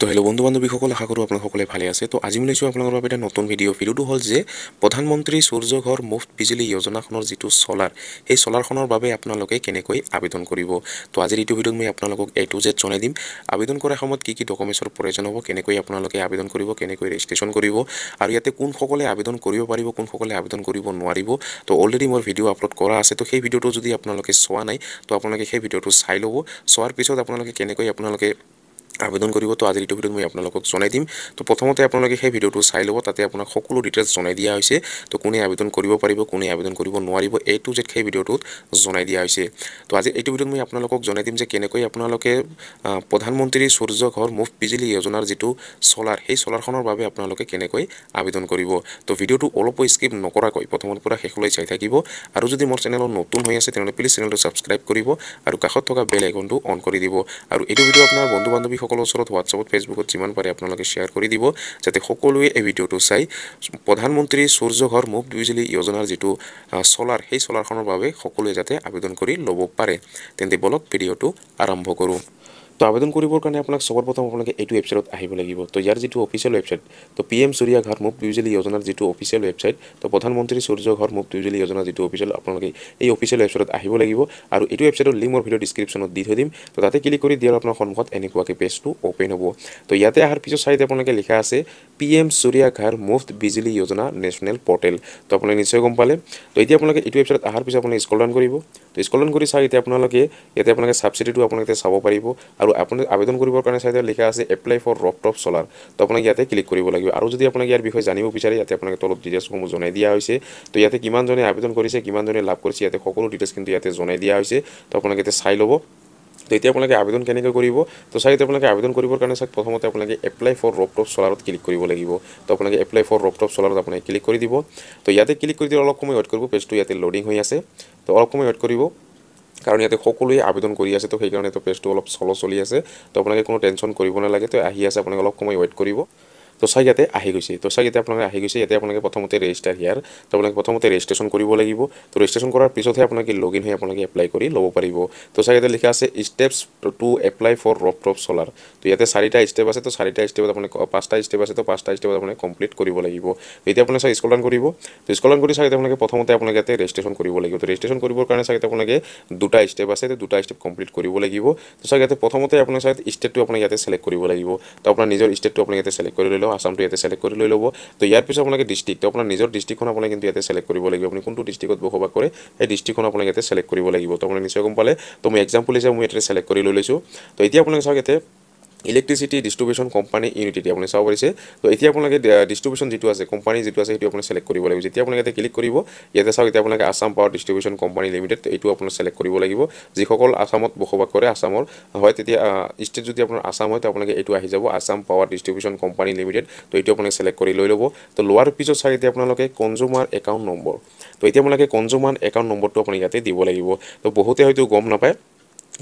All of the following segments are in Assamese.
তো হেল্ল' বন্ধু বান্ধৱীসকল আশা কৰোঁ আপোনাক সকলোৱে ভালে আছে তো আজি মিলাইছোঁ আপোনালোকৰ বাবে এটা নতুন ভিডিঅ' ভিডিঅ'টো হ'ল যে প্ৰধানমন্ত্ৰী সূৰ্য ঘৰ মুফ্ত বিজুলী যোজনাখনৰ যিটো চ'লাৰ সেই চ'লাৰখনৰ বাবে আপোনালোকে কেনেকৈ আবেদন কৰিব তো আজিৰ এইটো ভিডিঅ'ত মই আপোনালোকক এ টু জেড জনাই দিম আবেদন কৰাৰ সময়ত কি কি ডকুমেণ্টছৰ প্ৰয়োজন হ'ব কেনেকৈ আপোনালোকে আবেদন কৰিব কেনেকৈ ৰেজিষ্ট্ৰেশ্যন কৰিব আৰু ইয়াতে কোনসকলে আবেদন কৰিব পাৰিব কোনসকলে আবেদন কৰিব নোৱাৰিব তো অলৰেডি মোৰ ভিডিঅ' আপলোড কৰা আছে তো সেই ভিডিঅ'টো যদি আপোনালোকে চোৱা নাই তো আপোনালোকে সেই ভিডিঅ'টো চাই ল'ব চোৱাৰ পিছত আপোনালোকে কেনেকৈ আপোনালোকে আবেদন করব তো আজির ভিডিওত মই আপনার জনাই দিম তো প্রথমতে আপনার সেই ভিডিওটি চাই লোক তাতে আপনার সকল ডিটেলস জনাই দিয়া হয়েছে তো কোনে আবেদন করব পাব কোনে আবেদন করব নারি এ টু জেড সেই ভিডিওট জনাই দিয়া হয়েছে তো আজ এই ভিডিওত মই আপনার জনাই দিম যে কেন আপনাদের প্রধানমন্ত্রী সূর্য ঘর মুফ বিজুলি যোজনার যে সোলার সেই সোলারখানের আপনাদের কেন আবেদন করব তো ভিডিওটি অল্প স্কিপ নকরাকি প্রথমের পর শেষ চাই থাকিব আর যদি মোট চ্যানেল নতুন হয়ে আছে তাহলে প্লিজ চ্যানেলটি সাবস্ক্রাইব করব আর কাশত থাকা বেল আইকনটি অন করে দিব আর এই ভিডিও আপনার বন্ধু বান্ধবী সকলো ওচৰত হোৱাটছআপত ফেচবুকত যিমান পাৰে আপোনালোকে শ্বেয়াৰ কৰি দিব যাতে সকলোৱে এই ভিডিঅ'টো চাই প্ৰধানমন্ত্ৰী সূৰ্য ঘৰ মুভ বিজুলী যোজনাৰ যিটো চ'লাৰ সেই চ'লাৰখনৰ বাবে সকলোৱে যাতে আবেদন কৰি ল'ব পাৰে তেন্তে ব'লক ভিডিঅ'টো আৰম্ভ কৰোঁ তো আবেদন কৰিবৰ কাৰণে আপোনাক সৰ্বপ্ৰথম আপোনালোকে এইটো ৱেবছাইটত আহিব লাগিব তো ইয়াৰ যিটো অফিচিয়েল ৱেবছাইট তো পি এম সূৰ্য ঘৰ মুখ পিউজেলি যোজনাৰ যিটো অফিচিয়েল ৱেবছাইট তো প্ৰধানমন্ত্ৰী সূৰ্য ঘৰ মুখ পিউজেলি যোজনাৰ যিটো অফিচিয়েল আপোনালোকে এই অফিচিয়েল ৱেবছাইটত আহিব লাগিব আৰু এইটো ৱেবছাইটৰ লিংক মই ভিডিঅ' ডিছক্ৰিপশ্যনত দি থৈ দিম তো তাতে ক্লিক কৰি দিয়াৰ আপোনাৰ সন্মুখত এনেকুৱাকৈ পেজটো অ'পেন হ'ব তো ইয়াতে অহাৰ পিছত চাইড আপোনালোকে লিখা আছে পি এম সূৰ্য ঘৰ মুফ্ত বিজুলী যোজনা নেশ্যনেল পৰ্টেল তো আপোনালোকে নিশ্চয় গম পালে তো এতিয়া আপোনালোকে এইটো ৱেবছাইট অহাৰ পিছত আপোনালোকে স্কল ডাউন কৰিব স্কলন কৰি চাই এতিয়া আপোনালোকে ইয়াতে আপোনালোকে ছাবচিডিটো আপোনালোকে চাব পাৰিব আৰু আপুনি আবেদন কৰিবৰ কাৰণে চাই লিখা আছে এপ্লাই ফৰ ৰপটপ চলাৰ ত' আপোনাক ইয়াতে ক্লিক কৰিব লাগিব আৰু যদি আপোনাক ইয়াৰ বিষয়ে জানিব বিচাৰে ইয়াতে আপোনালোকে তলত ডিটেইলছসমূহ জনাই দিয়া হৈছে ত' ইয়াতে কিমানজনে আবেদন কৰিছে কিমানজনে লাভ কৰিছে ইয়াতে সকলো ডিটেইলছ কিন্তু ইয়াতে জনাই দিয়া হৈছে ত' আপোনালোকে ইয়াতে চাই ল'ব তো এতিয়া আপোনালোকে আবেদন কেনেকৈ কৰিব তো চাগে আপোনালোকে আবেদন কৰিবৰ কাৰণে চাগে প্ৰথমতে আপোনালোকে এপ্লাই ফৰ ৰপটপ চলাৰত ক্লিক কৰিব লাগিব তো আপোনালোকে এপ্লাই ফৰ ৰপটপ চলাৰত আপোনালোকে ক্লিক কৰি দিব তো ইয়াতে ক্লিক কৰি দিলে অলপ সময় ৱেইট কৰিব পেজটো ইয়াতে লোডিং হৈ আছে তো অলপ সময় ৱেইট কৰিব কাৰণ ইয়াতে সকলোৱে আবেদন কৰি আছে তো সেইকাৰণে তো পেজটো অলপ স্ল' চলি আছে তো আপোনালোকে কোনো টেনশ্যন কৰিব নালাগে তো আহি আছে আপোনালোকে অলপ সময় ৱেইট কৰিব তো চাই ইয়াতে আহি গৈছে তো চাই ইয়াতে আপোনালোকে আহি গৈছে ইয়াতে আপোনালোকে প্ৰথমতে ৰেজিষ্টাৰ হিয়াৰ তো আপোনালোকে প্ৰথমতে ৰেজিষ্ট্ৰেশ্যন কৰিব লাগিব তো ৰেজিষ্ট্ৰেশ্যন কৰাৰ পিছতহে আপোনালোকে লগ ইন হৈ আপোনালোকে এপ্লাই কৰি ল'ব পাৰিব তো চাই ইয়াতে লিখা আছে steps to apply for rooftop solar তো ইয়াতে চাৰিটা ষ্টেপ আছে তো চাৰিটা ষ্টেপত আপুনি পাঁচটা ষ্টেপ আছে তো পাঁচটা ষ্টেপত আপুনি কমপ্লিট কৰিব লাগিব এতিয়া আপুনি চাই স্কলন কৰিব তো স্কলন কৰি চাই ইয়াতে আপোনালোকে প্ৰথমতে আপোনালোকে ইয়াতে ৰেজিষ্ট্ৰেশ্যন কৰিব লাগিব তো ৰেজিষ্ট্ৰেশ্যন কৰিবৰ কাৰণে চাগে আপোনালোকে দুটা ষ্টেপ আছে তো দুটা ষ্টেপ কমপ্লিট কৰিব লাগিব তো চাগে ইয়াতে প্ৰথমতে আপোনাৰ চাগে ষ্টেপটো আপোনাক ইয়াতে চিলেক্ট কৰিব লাগিব তো আপোনাৰ নিজৰ ষ্টেপটো আপুনি ইয়াতে চিলেক্ট কৰি ল'লে লওঁ আসামটো ইয়াতে ছিলেক্ট কৰি লৈ ল'ব তো ইয়াৰ পিছত আপোনালোকে ডিষ্ট্ৰিক্ট আপোনাৰ নিজৰ ডিষ্ট্ৰিক্টখন আপোনালোকে কিন্তু ইয়াতে ছিলেক্ট কৰিব লাগিব আপুনি কোনটো ডিষ্ট্ৰিক্টত বসবাস কৰে সেই ডিষ্ট্ৰিক্টখন আপোনালোকে ইয়াতে ছিলেক্ট কৰিব লাগিব তো আপোনালোকে নিশ্চয় গম পালে তো মই এক্সাম্পল হিচাপে মই ইয়াতে ছিলেক্ট কৰি লৈ লৈছোঁ তো এতিয়া আপোনালোকে চাওক ইয়াতে ইলেক্ট্ৰিচিটি ডিষ্ট্ৰিবিউচন কোম্পানী ইউনিটিটি আপুনি চাব পাৰিছে তো এতিয়া আপোনালোকে ডিষ্ট্ৰিবিউচন যিটো আছে কোম্পানী যিটো আছে সেইটো আপুনি চিলেক্ট কৰিব লাগিব যেতিয়া আপোনালোকে ক্লিক কৰিব ইয়াতে চাওক এতিয়া আপোনালোকে Assam power distribution company limited এইটো আপোনাৰ চিলেক্ট কৰিব লাগিব যিসকল আছামত বসবাস কৰে আছামৰ হয় তেতিয়া ষ্টেট যদি আপোনাৰ আছাম হয় তো আপোনালোকে এইটো আহি যাব Assam power distribution company limited তো এইটো আপোনালোকে চিলেক্ট কৰি লৈ ল'ব তো লোৱাৰ পিছত চাগে এতিয়া আপোনালোকে কনজুমাৰ একাউণ্ট নম্বৰ তো এতিয়া আপোনালোকে কনজুমাৰ একাউণ্ট নম্বৰটো আপুনি ইয়াতে দিব লাগিব তো বহুতে হয়তো গম নাপায়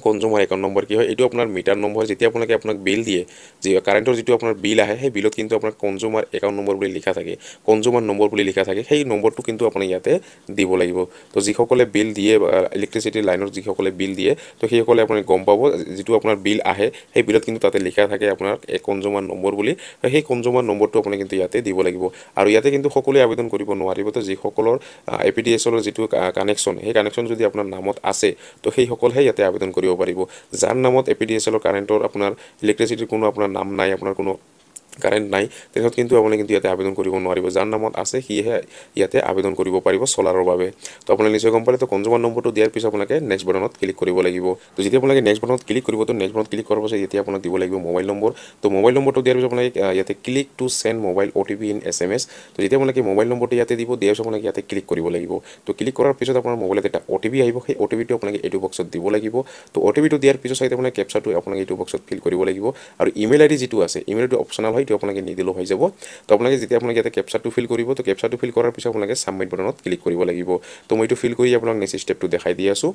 কনজুমাৰ একাউণ্ট নম্বৰ কি হয় এইটো আপোনাৰ মিটাৰ নম্বৰ যেতিয়া আপোনালোকে আপোনাক বিল দিয়ে যি কাৰেণ্টৰ যিটো আপোনাৰ বিল আহে সেই বিলত কিন্তু আপোনাৰ কনজুমাৰ একাউণ্ট নম্বৰ বুলি লিখা থাকে কনজুমাৰ নম্বৰ বুলি লিখা থাকে সেই নম্বৰটো কিন্তু আপুনি ইয়াতে দিব লাগিব তো যিসকলে বিল দিয়ে ইলেক্ট্ৰিচিটি লাইনৰ যিসকলে বিল দিয়ে তো সেইসকলে আপুনি গম পাব যিটো আপোনাৰ বিল আহে সেই বিলত কিন্তু তাতে লিখা থাকে আপোনাৰ কনজুমাৰ নম্বৰ বুলি সেই কনজুমাৰ নম্বৰটো আপুনি কিন্তু ইয়াতে দিব লাগিব আৰু ইয়াতে কিন্তু সকলোৱে আবেদন কৰিব নোৱাৰিব তো যিসকলৰ এ পি ডি এছ এছৰ যিটো কানেকশ্যন সেই কানেকশ্যন যদি আপোনাৰ নামত আছে তো সেইসকলহে ইয়াতে আবেদন কৰিব দিব পাৰিব যাৰ নামত এ পি ডি এছ এলৰ কাৰেণ্টৰ আপোনাৰ ইলেক্ট্ৰিচিটিৰ কোনো আপোনাৰ নাম নাই আপোনাৰ কোনো কাৰেণ্ট নাই তেনেহ'লে কিন্তু আপুনি কিন্তু ইয়াতে আবেদন কৰিব নোৱাৰিব যাৰ নামত আছে সিয়েহে ইয়াতে আবেদন কৰিব পাৰিব চ'লাৰৰ বাবে তো আপোনালোকে নিশ্চয় গম পালে তো কনজুমাৰ নম্বৰটো দিয়াৰ পিছত আপোনালোকে নেক্সট বাটনত ক্লিক কৰিব লাগিব তো যেতিয়া আপোনালোকে নেক্সট বাটনত ক্লিক কৰিব তো নেক্সট বাটনত ক্লিক কৰাৰ পাছত ইয়াতে আপোনাক দিব লাগিব মোবাইল নম্বৰ তো মোবাইল নম্বৰটো দিয়াৰ পিছত আপোনালোকে ইয়াতে click to send mobile O' T P in S M S তো যেতিয়া আপোনালোকে মোবাইল নম্বৰটো ইয়াতে দিব দিয়াৰ পিছত আপোনালোকে ইয়াতে ক্লিক কৰিব লাগিব তো ক্লিক কৰাৰ পিছত আপোনাৰ মোবাইলত এটা অ' টি পি আহিব সেই অ' টি পিটো আপোনালোকে এইটো বক্সত দিব লাগিব তো অ' টি পিটো দিয়াৰ পিছত চাগে আপোনালোকে কেপচাৰটো আপোনালোকে এইটো বক্সত ফিল কৰিব লাগিব আৰু ইমেইল আই ডি যিটো আছে ইমেইলটো অপশ্যনেল হয় এইটো আপোনালোকে নিদিলেও হৈ যাব তো আপোনালোকে যেতিয়া আপোনালোকে ইয়াতে কেপচাৰটো ফিল কৰিব তো কেপচাৰটো ফিল কৰাৰ পিছত আপোনালোকে ছাবমিট বটনত ক্লিক কৰিব লাগিব তো মই এইটো ফিল কৰি আপোনাক নেক্সট ষ্টেপটো দেখাই দি আছোঁ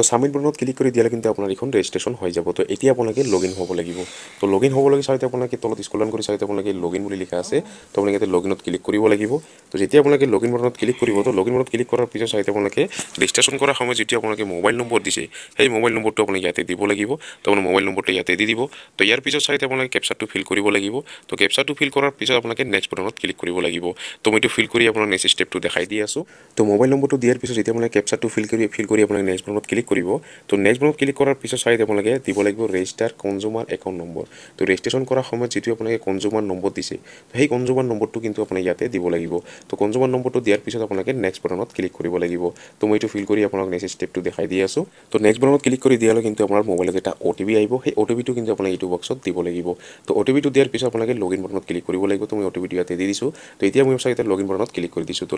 তো সাবমিট বটনত ক্লিক কৰি দিয়ালে কিন্তু আপোনাৰ এইখন ৰেজিষ্ট্ৰেশ্যন হৈ যাব তো এতিয়া আপোনালোকে লগিন হ'ব লাগিব তো লগিন হ'ব লাগে চাৰিতে আপোনালোকে তলত স্কুলন কৰি চাৰিতে আপোনালোকে লগিন বুলি লিখা আছে তো আপোনালোকে ইয়াতে লগিনত ক্লিক কৰিব লাগিব তো যেতিয়া আপোনালোকে লগিন বটনত ক্লিক কৰিব তো লগিন বটনত ক্লিক কৰাৰ পিছত চাৰিতে আপোনালোকে ৰেজিষ্ট্ৰেশ্যন কৰাৰ সময়ত যেতিয়া আপোনালোকে মোবাইল নম্বৰ দিছে সেই মোবাইল নম্বৰটো আপোনালোকে ইয়াতে দিব লাগিব তো আপোনাৰ মোবাইল নম্বৰটো ইয়াতে দি দিব তো ইয়াৰ পিছত চাৰিতে আপোনালোকে কেপচাৰটো ফিল কৰিব লাগিব তো কেপচাৰটো ফিল কৰাৰ পিছত আপোনালোকে নেক্সট বটনত ক্লিক কৰিব লাগিব তো মই এইটো ফিল কৰি আপোনাৰ নেক্সট ষ্টেপটো দেখাই দি আছোঁ তো মোবাইল নম্বৰটো দিয়াৰ পিছত যেতিয়া আপোনালোকে কেপচাৰটো ফিল কৰি ফিল কৰি আপোনালোকে নেক্সট বটনত ক্লিক কৰিব তো নেক্সট বনত ক্লিক কৰাৰ পিছত চাই আপোনালোকে দিব লাগিব ৰেজিষ্টাৰ কনজুমাৰ একাউণ্ট নম্বৰ তো ৰেজিষ্ট্ৰেশ্যন কৰাৰ সময়ত যিটো আপোনালোকে কনজুমাৰ নম্বৰ দিছে সেই কনজুমাৰ নম্বৰটো কিন্তু আপোনাক ইয়াতে দিব লাগিব তো কনজুমাৰ নম্বৰটো দিয়াৰ পিছত আপোনালোকে নেক্সট বটনত ক্লিক কৰিব লাগিব তো মই এইটো ফিল কৰি আপোনাক নেক্সট ষ্টেপটো দেখাই দি আছোঁ তো নেক্সট বটনত ক্লিক কৰি দিয়ালে কিন্তু আপোনাৰ মোবাইলত এটা অ' টি পি আহিব সেই অ' টি পিটো কিন্তু আপোনাক এইটো বক্সত দিব লাগিব তো অ' টি পিটো দিয়াৰ পিছত আপোনালোকে লগইন বটনত ক্লিক কৰিব লাগিব তো মই অ' টি পিটো ইয়াতে দি দিছোঁ তো এতিয়া মই চাগে লগইন বটনত ক্লিক কৰি দিছোঁ তো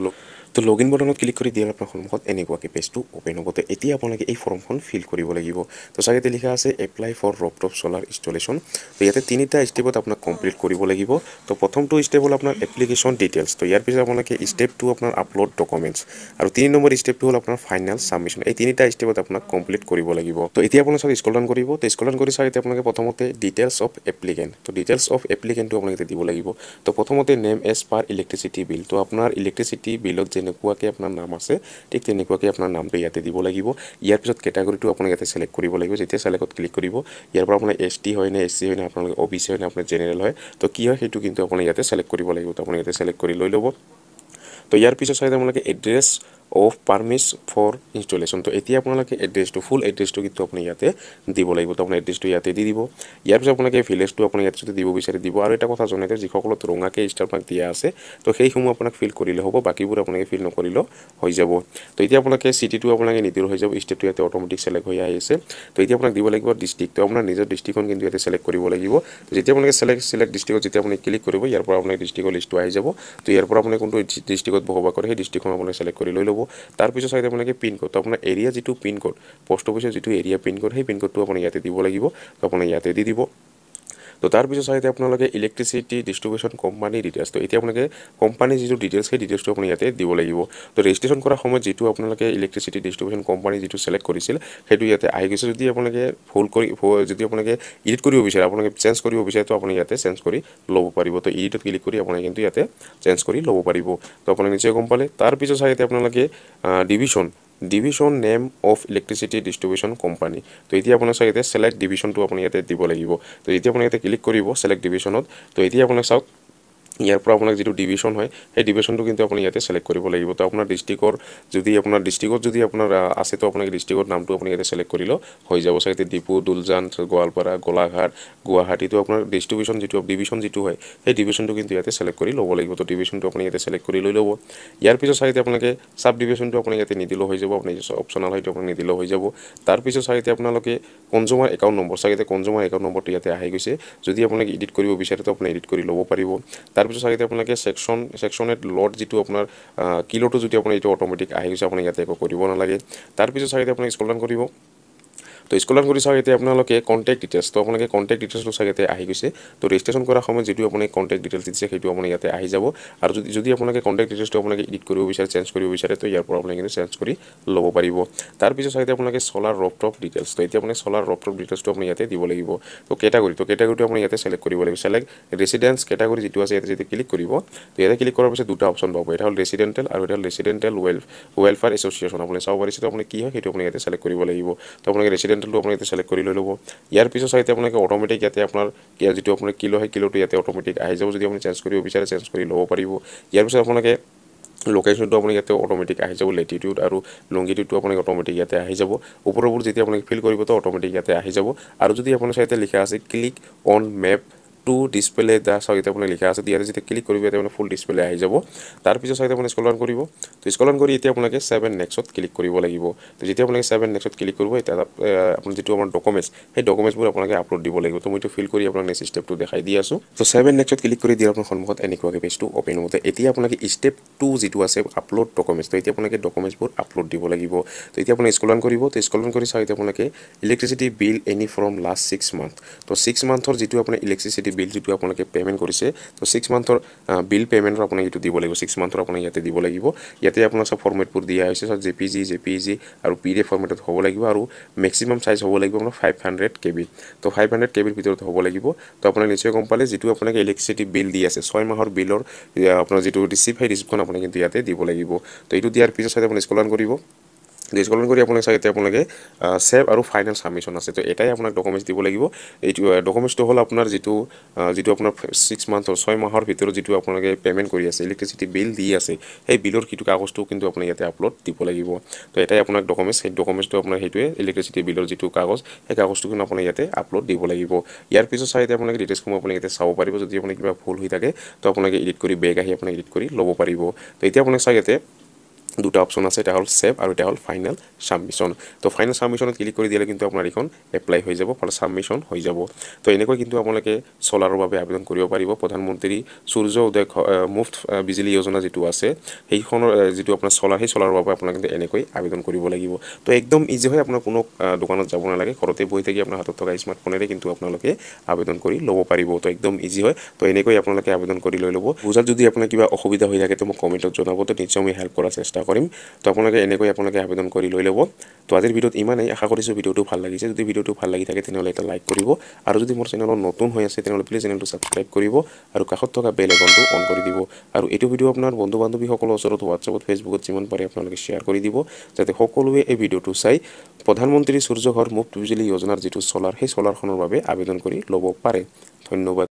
তো লগইন বটনত ক্লিক কৰি দিয়াৰ আপোনাৰ সন্মুখত এনেকুৱাকৈ পেজটো অ'পেন হ'ব তো এতিয়া আপোনালোকে এই ফৰ্মখন ফিল কৰিব লাগিব তো চাগে লিখা আছে apply for rooftop solar installation তো ইয়াতে তিনিটা ষ্টেপত আপোনাক কমপ্লিট কৰিব লাগিব তো প্ৰথমটো ষ্টেপ হ'ল আপোনাৰ এপ্লিকেশ্যন ডিটেইলছ তো ইয়াৰ পিছত আপোনালোকে ষ্টেপ টু আপোনাৰ আপলোড ডকুমেণ্টছ আৰু তিনি নম্বৰ ষ্টেপটো হ'ল আপোনাৰ ফাইনেল ছাবমিশ্যন এই তিনিটা ষ্টেপত আপোনাক কমপ্লিট কৰিব লাগিব তো এতিয়া আপোনাৰ চাগে স্কল ডাউন কৰিব তো স্কল ডাউন কৰি চাগে আপোনালোকে প্ৰথমতে ডিটেইলছ অফ এপ্লিকেণ্ট তো ডিটেইলছ অফ এপ্লিকেণ্টটো আপোনালোকে দিব লাগিব তো প্ৰথমতে name as per electricity bill তো আপোনাৰ ইলেক্ট্ৰিচিটি বিলত যেনেকুৱাকৈ আপোনাৰ নাম আছে ঠিক তেনেকুৱাকৈ আপোনাৰ নামটো ইয়াতে দিব লাগিব ইয়াৰ পিছত কেটাগৰিটো আপোনাক এটা সিলেক্ট কৰিব লাগিব যেতিয়া সিলেক্টত ক্লিক কৰিব ইয়াৰ পৰা আপোনাৰ এছ টি হয়নে এছ চি হয়নে আপোনালোকে অ' বি চি হয়নে আপোনাৰ জেনেৰেল হয় তো কি হয় সেইটো কিন্তু আপোনাৰ ইয়াতে চিলেক্ট কৰিব লাগিব তো আপোনাৰ ইয়াতে চিলেক্ট কৰি লৈ ল'ব তো ইয়াৰ পিছত চাই আপোনালোকে address of premise for installation তো এতিয়া আপোনালোকে এড্ৰেছটো ফুল এড্ৰেছটো কিন্তু আপুনি ইয়াতে দিব লাগিব তো আপুনি এড্ৰেছটো ইয়াতে দি দিব ইয়াৰ পিছত আপোনালোকে ভিলেজটো আপুনি ইয়াতে যদি দিব বিচাৰি দিব আৰু এটা কথা জনাই দিয়ে যিসকলত ৰঙাকৈ ষ্টাৰমাৰ্ক দিয়া আছে তো সেইসমূহ আপোনাক ফিল কৰিলে হ'ব বাকীবোৰ আপোনালোকে ফিল নকৰিলেও হৈ যাব তো এতিয়া আপোনালোকে চিটিটো আপোনালোকে নিদিলে হৈ যাব ষ্টেটটো ইয়াতে অট'মেটিক ছিলেক্ট হৈ আহিছে তো এতিয়া আপোনাক দিব লাগিব ডিষ্ট্ৰিক্ট তো আপোনাৰ নিজৰ ডিষ্ট্ৰিক্টখন কিন্তু ইয়াতে ছিলেক্ট কৰিব লাগিব যেতিয়া আপোনালোকে ছিলেক্ট ছিলেক্ট ডিষ্ট্ৰিক্টত যেতিয়া আপুনি ক্লিক কৰিব ইয়াৰ পৰা আপোনাৰ ডিষ্ট্ৰিক্টৰ লিষ্টটো আহি যাব তো ইয়াৰ পৰা আপুনি কোনটো ডিষ্ট্ৰিক্টত বসবাস কৰে সেই ডিষ্ট্ৰিক্টখন আপোনালোকে ছিলেক্ট কৰি লৈ ল'ব তাৰ পিছত চাইছে আপোনালোকে পিনক'ড আপোনাৰ এৰিয়া যিটো পিনক'ড পষ্ট অফিচৰ যিটো এৰিয়া পিনক'ড সেই পিনক'ডটো আপুনি ইয়াতে দিব লাগিব আপোনাৰ ইয়াতে দি দিব তো তাৰপিছত চাই এতিয়া আপোনালোকে ইলেক্ট্ৰিচিটি ডিষ্ট্ৰিবিউশ্যন কোম্পানীৰ ডিটেইলছ তো এতিয়া আপোনালোকে কোম্পানীৰ যিটো ডিটেইলছ সেই ডিটেইলছটো আপুনি ইয়াতে দিব লাগিব তো ৰেজিষ্ট্ৰেশ্যন কৰাৰ সময়ত যিটো আপোনালোকে ইলেক্ট্ৰিচিটি ডিষ্ট্ৰিবিউশ্যন কোম্পানী যিটো ছিলেক্ট কৰিছিল সেইটো ইয়াতে আহি গৈছে যদি আপোনালোকে ভুল কৰি যদি আপোনালোকে ইডিট কৰিব বিচাৰে আপোনালোকে চেঞ্জ কৰিব বিচাৰে তো আপুনি ইয়াতে চেঞ্জ কৰি ল'ব পাৰিব তো ইডিটত ক্লিক কৰি আপোনালোকে কিন্তু ইয়াতে চেঞ্জ কৰি ল'ব পাৰিব তো আপোনালোকে নিশ্চয় গম পালে তাৰপিছত চাই এতিয়া আপোনালোকে division division name of electricity distribution company তো এতিয়া আপোনাৰ চাওক এতিয়া ছেলেক্ট ডিভিশ্যনটো আপুনি ইয়াতে দিব লাগিব তো এতিয়া আপুনি ইয়াতে ক্লিক কৰিব ছেলেক্ট ডিভিশ্যনত তো এতিয়া আপোনাৰ চাওক ইয়াৰ পৰা আপোনাক যিটো ডিভিশ্যন হয় সেই ডিভিশ্যনটো কিন্তু আপুনি ইয়াতে ছিলেক্ট কৰিব লাগিব তো আপোনাৰ ডিষ্ট্ৰিক্টৰ যদি আপোনাৰ ডিষ্ট্ৰিক্টত যদি আপোনাৰ আছে তো আপোনাক ডিষ্ট্ৰিক্টৰ নামটো আপুনি ইয়াতে ছিলেক্ট কৰিলেও হৈ যাব চাগে ডিপু দুলজান গোৱালপাৰা গোলাঘাট গুৱাহাটীটো আপোনাৰ ডিষ্ট্ৰিবিউশ্যন যিটো ডিভিশ্যন যিটো হয় সেই ডিভিশ্যনটো কিন্তু ইয়াতে ছিলেক্ট কৰি ল'ব লাগিব তো ডিভিশ্যনটো আপুনি ইয়াতে ছিলেক্ট কৰি লৈ ল'ব ইয়াৰ পিছত চাগে আপোনালোকে চাব ডিভিশ্যনটো আপুনি ইয়াতে নিদিলেও হৈ যাব আপুনি অপশ্যনেল হয়তো আপুনি নিদিলেও হৈ যাব তাৰপিছত চাগে আপোনালোকে কনজুমাৰ একাউণ্ট নম্বৰ চাগে কনজুমাৰ একাউণ্ট নম্বৰটো ইয়াতে আহি গৈছে যদি আপোনালোকে এডিট কৰিব বিচাৰে তো আপুনি এডিট কৰি ল'ব পাৰিব তাৰ তাৰপিছত চাগে আপোনালোকে ছেকশ্যন ছেকশ্যনেট লড যিটো আপোনাৰ কিলোটো যদি আপোনাৰ এইটো অট'মেটিক আহি গৈছে আপুনি ইয়াতে একো কৰিব নালাগে তাৰপিছত চাগে আপোনাক স্কল ডাউন কৰিব তো স্কুলত গৈ চাওক এতিয়া আপোনালোকে কণ্টেক্ট ডিটেইলছ তো আপোনালোকে কণ্টেক্ট ডিটেইলছটো চাগে এতিয়া আহি গৈছে তো ৰেজিষ্ট্ৰেশ্যন কৰাৰ সময়ত যিটো আপুনি কণ্টেক্ট ডিটেইলছ দিছে সেইটো আপুনি ইয়াতে আহি যাব আৰু যদি যদি আপোনালোকে কণ্টেক্ট ডিটেইলছটো আপোনালোকে ইডিট কৰিব বিচাৰে চেঞ্জ কৰিব বিচাৰে তো ইয়াৰ পৰা আপুনি কিন্তু চেঞ্জ কৰি ল'ব পাৰিব তাৰপিছত চাগে আপোনালোকে চলাৰ ৰপটপ ডিটেইলছ তো এতিয়া আপুনি চলাৰ ৰপটপ ডিটেইলছটো আপুনি ইয়াতে দিব লাগিব তো কেটাগৰি তো কেটাগৰিটো আপুনি ইয়াতে ছিলেক্ট কৰিব লাগিব ছিলেক্ট ৰেচিডেঞ্চ কেটাগৰি যিটো আছে ইয়াতে যদি ক্লিক কৰিব তো ইয়াতে ক্লিক কৰাৰ পিছত দুটা অপশ্যন পাব এটা হ'ল ৰেচিডেণ্টেল আৰু এটা হ'ল ৰেচিডেণ্টেল ৱেলফ ৱেলফেয়াৰ এছ'চিয়েশ্যন আপুনি চাব পাৰিছে তো আপুনি কি হয় সেইটো আপুনি ইয়াতে ছিলেক্ট কৰিব লাগিব তো আপোনালোকে ৰেচিডেণ্ট পেনটো আপুনি এতিয়া ছিলেক্ট কৰি লৈ ল'ব ইয়াৰ পিছত চাই আপোনালোকে অট'মেটিক ইয়াতে আপোনাৰ যিটো আপোনাৰ কিলো সেই কিলোটো ইয়াতে অট'মেটিক আহি যাব যদি আপুনি চেঞ্জ কৰিব বিচাৰে চেঞ্জ কৰি ল'ব পাৰিব ইয়াৰ পিছত আপোনালোকে লোকেশ্যনটো আপুনি ইয়াতে অট'মেটিক আহি যাব লেটিটিউড আৰু লংগিটিউডটো আপুনি অট'মেটিক ইয়াতে আহি যাব ওপৰৰবোৰ যেতিয়া আপুনি ফিল কৰিব তো অট'মেটিক ইয়াতে আহি যাব আৰু যদি আপোনাৰ চাইতে লিখা আছে click on map to display the চাওক এতিয়া আপোনাৰ লিখা আছে ইয়াতে যেতিয়া ক্লিক কৰিব তেতিয়া মানে ফুল ডিছপ্লে আহি যাব তাৰপিছত চাওক আপুনি স্কল ৰান কৰিব তো স্কল ৰান কৰি এতিয়া আপোনালোকে ছেভেন নেক্সত ক্লিক কৰিব লাগিব তো যেতিয়া আপোনালোকে ছেভেন নেক্সত ক্লিক কৰিব এতিয়া আপুনি যিটো আমাৰ ডকুমেণ্টছ সেই ডকুমেণ্টছবোৰ আপোনালোকে আপলোড দিব লাগিব তো মই এইটো ফিল কৰি আপোনাক নেক্সট ষ্টেপটো দেখাই দি আছোঁ তো ছেভেন নেক্সত ক্লিক কৰি দিয়া আপোনাৰ সন্মুখত এনেকুৱাকৈ পেজটো অ'পেন হ'ব এতিয়া আপোনালোকে ষ্টেপ টু যিটো আছে আপলোড ডকুমেণ্টছ তো এতিয়া আপোনালোকে ডকুমেণ্টছবোৰ আপলোড দিব লাগিব তো এতিয়া আপুনি স্কল ৰান কৰিব তো স্কল ৰান কৰি চাওক এতিয়া আপোনালোকে electricity bill any from last six month তো ছিক্স মান্থৰ যিটো আপোনাৰ ইলেক্ট্ৰিচিটি যদি বিল যিটো আপোনালোকে পে'মেণ্ট কৰিছে তো ছিক্স মান্থৰ বিল পে'মেণ্টৰ আপোনাক এইটো দিব লাগিব ছিক্স মান্থৰ আপোনাক ইয়াতে দিব লাগিব ইয়াতে আপোনাৰ চব ফৰ্মেটবোৰ দিয়া হৈছে চব J P G J P G আৰু পি ডি এফ ফৰ্মেটত হ'ব লাগিব আৰু মেক্সিমাম চাইজ হ'ব লাগিব আপোনাৰ ফাইভ হাণ্ড্ৰেড কে বি তো ফাইভ হাণ্ড্ৰেড কে বিৰ ভিতৰত হ'ব লাগিব তো আপোনাক নিশ্চয় গম পালে যিটো আপোনাক ইলেক্ট্ৰিচিটি বিল দি আছে ছয় মাহৰ বিলৰ আপোনাৰ যিটো ৰিচিপ সেই ৰিচিপখন আপোনাক কিন্তু ইয়াতে দিব লাগিব তো এইটো দিয়াৰ পিছত চাইজ আপুনি স্কলন কৰিব ডিছকলন কৰি আপোনাক চাই এতিয়া আপোনালোকে ছেভ আৰু ফাইনেল ছাবমিশ্যন আছে তো এটাই আপোনাক ডকুমেণ্টছ দিব লাগিব এইটো ডকুমেণ্টছটো হ'ল আপোনাৰ যিটো যিটো আপোনাৰ ছিক্স মান্থৰ ছয় মাহৰ ভিতৰত যিটো আপোনালোকে পে'মেণ্ট কৰি আছে ইলেক্ট্ৰিচিটি বিল দি আছে সেই বিলৰ সেইটো কাগজটো কিন্তু আপুনি ইয়াতে আপলোড দিব লাগিব তো এটাই আপোনাক ডকুমেণ্টছ সেই ডকুমেণ্টছটো আপোনাৰ সেইটোৱে ইলেক্ট্ৰিচিটি বিলৰ যিটো কাগজ সেই কাগজটো কিন্তু আপোনাক ইয়াতে আপলোড দিব লাগিব ইয়াৰ পিছত চাই এতিয়া আপোনালোকে ডিটেইলছসমূহ আপুনি ইয়াতে চাব পাৰিব যদি আপোনাৰ কিবা ভুল হৈ থাকে তো আপোনালোকে এডিট কৰি বেগ আহি আপোনাক এডিট কৰি ল'ব পাৰিব তো এতিয়া আপোনাক চাই ইয়াতে দুটা অপশ্যন আছে এটা হ'ল ছেভ আৰু এটা হ'ল ফাইনেল ছাবমিশ্যন তো ফাইনেল ছাবমিশ্যনত ক্লিক কৰি দিলে কিন্তু আপোনাৰ এইখন এপ্লাই হৈ যাব ফলত ছাবমিশ্যন হৈ যাব তো এনেকৈ কিন্তু আপোনালোকে চ'লাৰৰ বাবে আবেদন কৰিব পাৰিব প্ৰধানমন্ত্ৰী সূৰ্য উদয় মুফ্ত বিজুলী যোজনা যিটো আছে সেইখনৰ যিটো আপোনাৰ চ'লাৰ সেই চ'লাৰৰ বাবে আপোনাক কিন্তু এনেকৈ আবেদন কৰিব লাগিব তো একদম ইজি হয় আপোনাৰ কোনো দোকানত যাব নালাগে ঘৰতে বহি থাকি আপোনাৰ হাতত থকা স্মাৰ্টফোনেৰে কিন্তু আপোনালোকে আবেদন কৰি ল'ব পাৰিব তো একদম ইজি হয় তো এনেকৈ আপোনালোকে আবেদন কৰি লৈ ল'ব বুজাত যদি আপোনাৰ কিবা অসুবিধা হৈ থাকে তো মোক কমেণ্টত জনাব তো নিশ্চয় মই হেল্প কৰাৰ চেষ্টা চেষ্টা কৰিম তো আপোনালোকে এনেকৈ আপোনালোকে আবেদন কৰি লৈ ল'ব তো আজিৰ ভিডিঅ'ত ইমানেই আশা কৰিছোঁ ভিডিঅ'টো ভাল লাগিছে যদি ভিডিঅ'টো ভাল লাগি থাকে তেনেহ'লে এটা লাইক কৰিব আৰু যদি মোৰ চেনেলত নতুন হৈ আছে তেনেহ'লে প্লিজ চেনেলটো ছাবস্ক্ৰাইব কৰিব আৰু কাষত থকা বেল একাউণ্টটো অন কৰি দিব আৰু এইটো ভিডিঅ' আপোনাৰ বন্ধু বান্ধৱীসকলৰ ওচৰত হোৱাটছএপত ফেচবুকত যিমান পাৰে আপোনালোকে শ্বেয়াৰ কৰি দিব যাতে সকলোৱে এই ভিডিঅ'টো চাই প্ৰধানমন্ত্ৰী সূৰ্যঘৰ মুফ্ত বিজুলী যোজনাৰ যিটো চ'লাৰ সেই চ'লাৰখনৰ বাবে আবেদন কৰি ল'ব পাৰে ধন্যবাদ